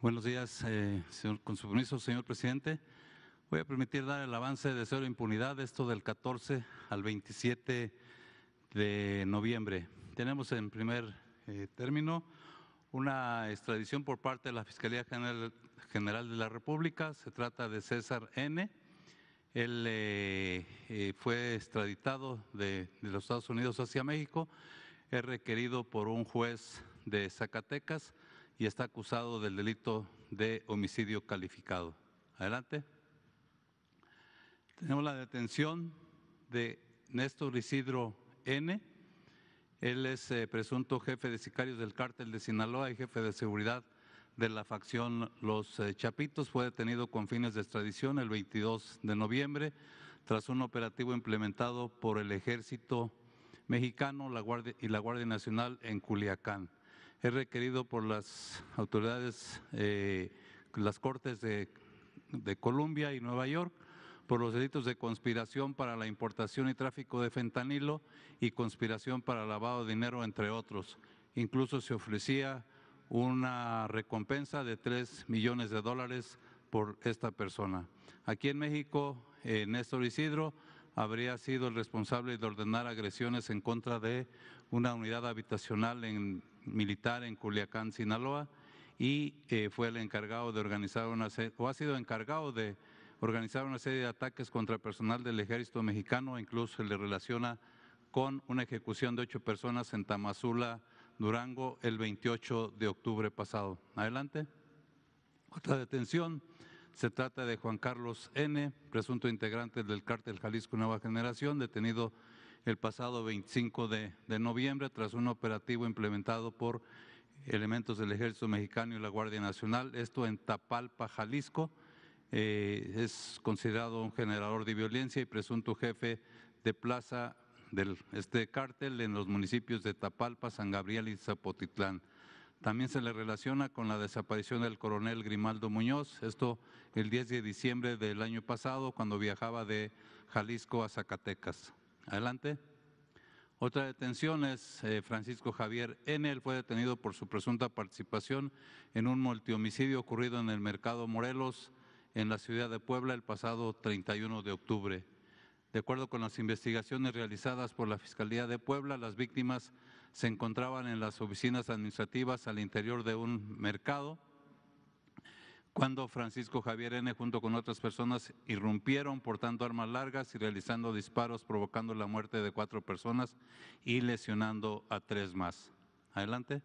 Buenos días, eh, señor, con su permiso, señor presidente. Voy a permitir dar el avance de cero impunidad, esto del 14 al 27 de noviembre. Tenemos en primer eh, término una extradición por parte de la Fiscalía General, General de la República. Se trata de César N. Él eh, fue extraditado de los Estados Unidos hacia México. Es requerido por un juez de Zacatecas y está acusado del delito de homicidio calificado. Adelante. Tenemos la detención de Néstor Isidro N. Él es eh, presunto jefe de sicarios del cártel de Sinaloa y jefe de seguridad de la facción Los eh, Chapitos. Fue detenido con fines de extradición el 22 de noviembre tras un operativo implementado por el ejército mexicano y la Guardia Nacional en Culiacán es requerido por las autoridades, eh, las Cortes de, Colombia y Nueva York por los delitos de conspiración para la importación y tráfico de fentanilo y conspiración para lavado de dinero, entre otros. Incluso se ofrecía una recompensa de 3 millones de dólares por esta persona. Aquí en México, eh, Néstor Isidro habría sido el responsable de ordenar agresiones en contra de una unidad habitacional en militar en Culiacán, Sinaloa, y eh, fue el encargado de organizar una serie, o ha sido encargado de organizar una serie de ataques contra personal del ejército mexicano, incluso se le relaciona con una ejecución de ocho personas en Tamazula, Durango, el 28 de octubre pasado. Adelante. Otra detención. Se trata de Juan Carlos N., presunto integrante del cártel Jalisco Nueva Generación, detenido el pasado 25 de, noviembre tras un operativo implementado por elementos del Ejército Mexicano y la Guardia Nacional, esto en Tapalpa, Jalisco. Eh, es considerado un generador de violencia y presunto jefe de plaza de este cártel en los municipios de Tapalpa, San Gabriel y Zapotitlán. También se le relaciona con la desaparición del coronel Grimaldo Muñoz, esto el 10 de diciembre del año pasado cuando viajaba de Jalisco a Zacatecas. Adelante. Otra detención es eh, Francisco Javier Enel, fue detenido por su presunta participación en un multihomicidio ocurrido en el mercado Morelos, en la ciudad de Puebla, el pasado 31 de octubre. De acuerdo con las investigaciones realizadas por la Fiscalía de Puebla, las víctimas se encontraban en las oficinas administrativas al interior de un mercado cuando Francisco Javier N. junto con otras personas irrumpieron portando armas largas y realizando disparos provocando la muerte de cuatro personas y lesionando a tres más. Adelante.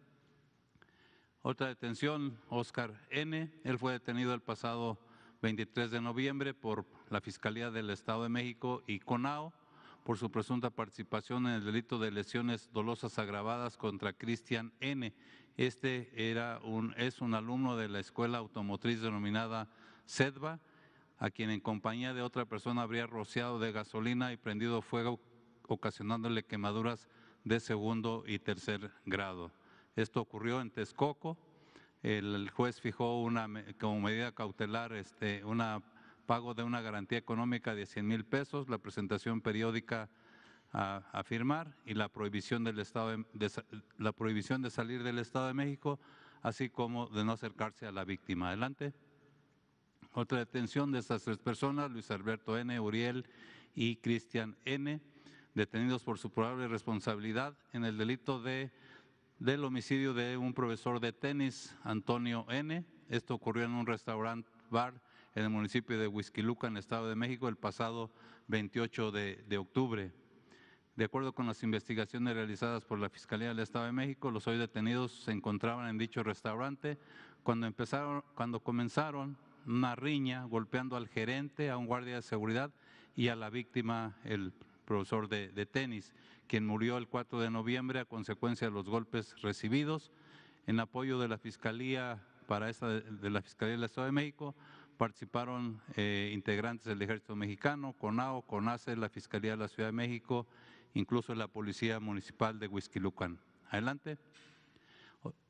Otra detención, Oscar N. Él fue detenido el pasado 23 de noviembre por la Fiscalía del Estado de México y CONAO por su presunta participación en el delito de lesiones dolosas agravadas contra Cristian N. Este era un, es un alumno de la escuela automotriz denominada SEDVA, a quien en compañía de otra persona habría rociado de gasolina y prendido fuego, ocasionándole quemaduras de segundo y tercer grado. Esto ocurrió en Texcoco. El juez fijó una, como medida cautelar este, una pago de una garantía económica de 100 mil pesos, la presentación periódica a, firmar y la prohibición, del Estado de, la prohibición de salir del Estado de México, así como de no acercarse a la víctima. Adelante. Otra detención de estas tres personas, Luis Alberto N., Uriel y Cristian N., detenidos por su probable responsabilidad en el delito de, del homicidio de un profesor de tenis, Antonio N. Esto ocurrió en un restaurante bar en el municipio de Huizquiluca, en el Estado de México, el pasado 28 de, octubre. De acuerdo con las investigaciones realizadas por la Fiscalía del Estado de México, los hoy detenidos se encontraban en dicho restaurante cuando, empezaron, cuando comenzaron una riña golpeando al gerente, a un guardia de seguridad y a la víctima, el profesor de, tenis, quien murió el 4 de noviembre a consecuencia de los golpes recibidos. En apoyo de la Fiscalía para de la Fiscalía del Estado de México, participaron eh, integrantes del Ejército Mexicano, CONAO, CONACE, la Fiscalía de la Ciudad de México, incluso la Policía Municipal de Huizquilucan. Adelante.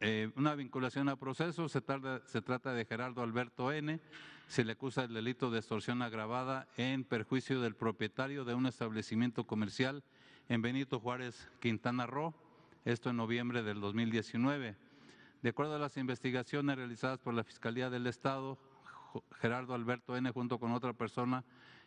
Eh, una vinculación a proceso, se, se trata de Gerardo Alberto N., se le acusa del delito de extorsión agravada en perjuicio del propietario de un establecimiento comercial en Benito Juárez, Quintana Roo, esto en noviembre del 2019. De acuerdo a las investigaciones realizadas por la Fiscalía del Estado, Gerardo Alberto N. junto con otra persona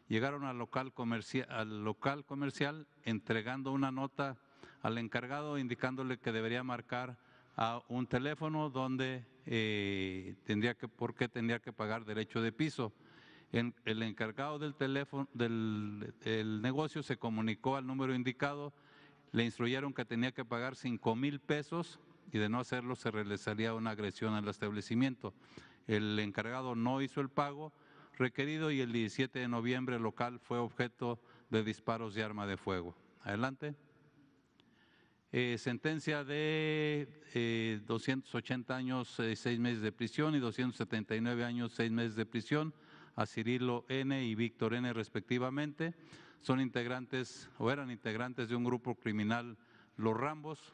llegaron al local, comercial, al local comercial entregando una nota al encargado indicándole que debería marcar a un teléfono donde eh, tendría que, por qué tendría que pagar derecho de piso. el encargado del teléfono, del negocio se comunicó al número indicado, le instruyeron que tenía que pagar cinco mil pesos y de no hacerlo se realizaría una agresión al establecimiento el encargado no hizo el pago requerido y el 17 de noviembre el local fue objeto de disparos de arma de fuego. Adelante. Eh, sentencia de 280 eh, años, y eh, 6 meses de prisión y 279 años, seis meses de prisión a Cirilo N y Víctor N respectivamente. Son integrantes o eran integrantes de un grupo criminal, Los Rambos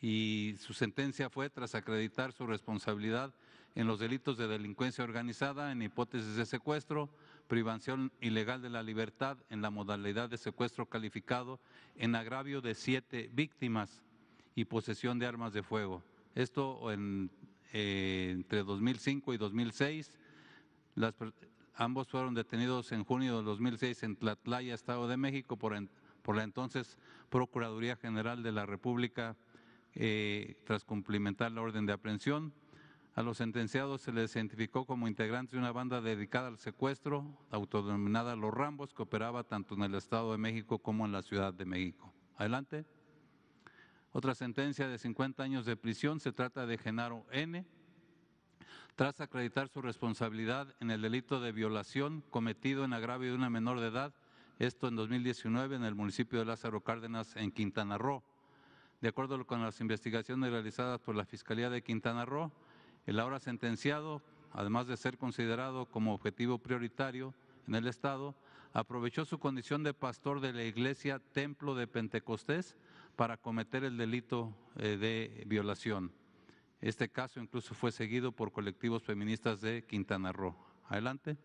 y su sentencia fue tras acreditar su responsabilidad en los delitos de delincuencia organizada en hipótesis de secuestro, privación ilegal de la libertad en la modalidad de secuestro calificado en agravio de siete víctimas y posesión de armas de fuego. Esto en, eh, entre 2005 y 2006. ambos fueron detenidos en junio de 2006 en Tlatlaya, Estado de México, por, por la entonces Procuraduría General de la República eh, tras cumplimentar la orden de aprehensión. A los sentenciados se les identificó como integrantes de una banda dedicada al secuestro, autodenominada Los Rambos, que operaba tanto en el Estado de México como en la Ciudad de México. Adelante. Otra sentencia de 50 años de prisión se trata de Genaro N. Tras acreditar su responsabilidad en el delito de violación cometido en agravio de una menor de edad, esto en 2019 en el municipio de Lázaro Cárdenas, en Quintana Roo de acuerdo con las investigaciones realizadas por la Fiscalía de Quintana Roo, el ahora sentenciado, además de ser considerado como objetivo prioritario en el Estado, aprovechó su condición de pastor de la iglesia Templo de Pentecostés para cometer el delito eh, de violación. Este caso incluso fue seguido por colectivos feministas de Quintana Roo. Adelante.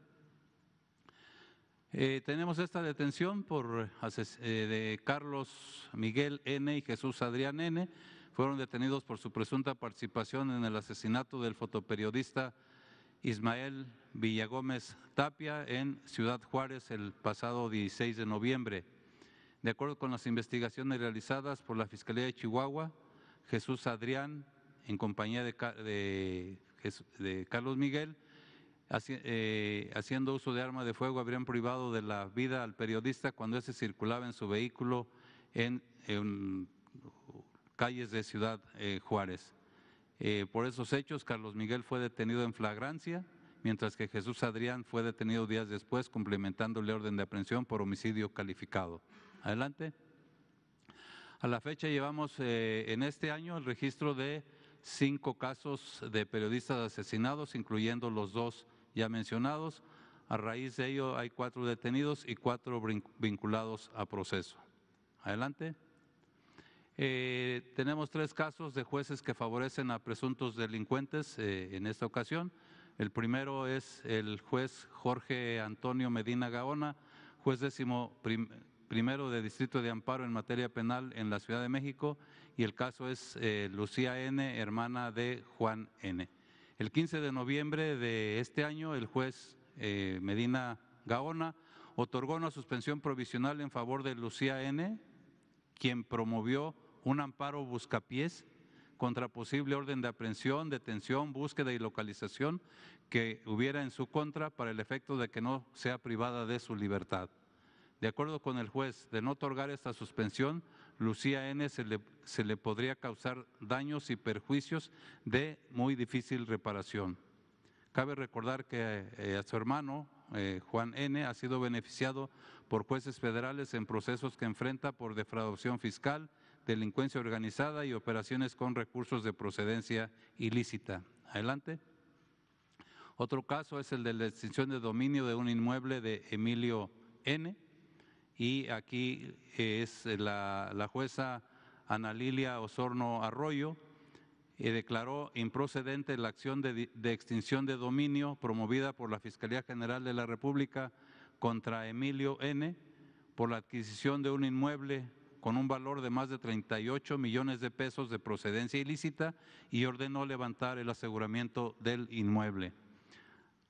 Eh, tenemos esta detención por eh, de Carlos Miguel N y Jesús Adrián N. Fueron detenidos por su presunta participación en el asesinato del fotoperiodista Ismael Villagómez Tapia en Ciudad Juárez el pasado 16 de noviembre. De acuerdo con las investigaciones realizadas por la Fiscalía de Chihuahua, Jesús Adrián, en compañía de, de Carlos Miguel, eh, haciendo uso de arma de fuego, habrían privado de la vida al periodista cuando ese circulaba en su vehículo en, calles de Ciudad eh, Juárez. Eh, por esos hechos, Carlos Miguel fue detenido en flagrancia, mientras que Jesús Adrián fue detenido días después cumplimentándole orden de aprehensión por homicidio calificado. Adelante. A la fecha llevamos en este año el registro de cinco casos de periodistas asesinados, incluyendo los dos ya mencionados. A raíz de ello hay cuatro detenidos y cuatro vinculados a proceso. Adelante. Eh, tenemos tres casos de jueces que favorecen a presuntos delincuentes eh, en esta ocasión. El primero es el juez Jorge Antonio Medina Gaona, juez décimo, primero de Distrito de Amparo en materia penal en la Ciudad de México y el caso es eh, Lucía N., hermana de Juan N. El 15 de noviembre de este año, el juez eh, Medina Gaona otorgó una suspensión provisional en favor de Lucía N., quien promovió un amparo buscapiés contra posible orden de aprehensión, detención, búsqueda y localización que hubiera en su contra para el efecto de que no sea privada de su libertad. De acuerdo con el juez, de no otorgar esta suspensión, Lucía N. se le, podría causar daños y perjuicios de muy difícil reparación. Cabe recordar que eh, a su hermano, eh, Juan N., ha sido beneficiado por jueces federales en procesos que enfrenta por defraudación fiscal, delincuencia organizada y operaciones con recursos de procedencia ilícita. Adelante. Otro caso es el de la extinción de dominio de un inmueble de Emilio N y aquí es eh, la, jueza Ana Lilia Osorno Arroyo, y eh, declaró improcedente la acción de, de, extinción de dominio promovida por la Fiscalía General de la República contra Emilio N. por la adquisición de un inmueble con un valor de más de 38 millones de pesos de procedencia ilícita y ordenó levantar el aseguramiento del inmueble.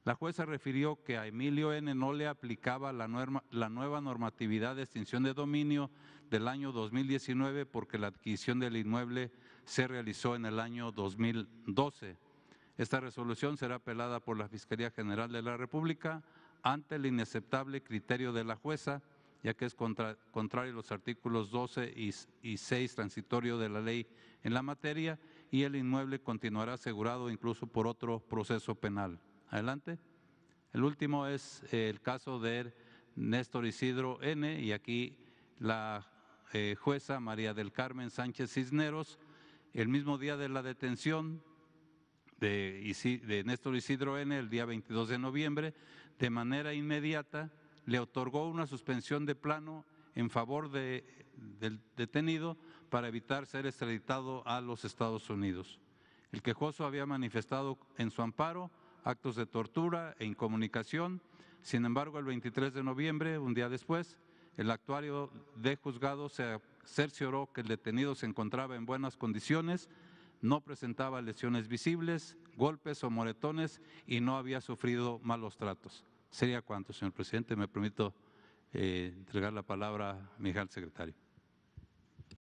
La jueza refirió que a Emilio N. no le aplicaba la, nueva normatividad de extinción de dominio del año 2019 porque la adquisición del inmueble se realizó en el año 2012. Esta resolución será apelada por la Fiscalía General de la República ante el inaceptable criterio de la jueza, ya que es contrario a los artículos 12 y, y 6 transitorio de la ley en la materia y el inmueble continuará asegurado incluso por otro proceso penal. Adelante. El último es eh, el caso de Néstor Isidro N. y aquí la eh, jueza María del Carmen Sánchez Cisneros, el mismo día de la detención de, Néstor Isidro N., el día 22 de noviembre, de manera inmediata le otorgó una suspensión de plano en favor del detenido para evitar ser extraditado a los Estados Unidos. El quejoso había manifestado en su amparo actos de tortura e incomunicación. Sin embargo, el 23 de noviembre, un día después, el actuario de juzgado se cercioró que el detenido se encontraba en buenas condiciones, no presentaba lesiones visibles, golpes o moretones y no había sufrido malos tratos. ¿Sería cuánto, señor presidente? Me permito eh, entregar la palabra a mi secretario.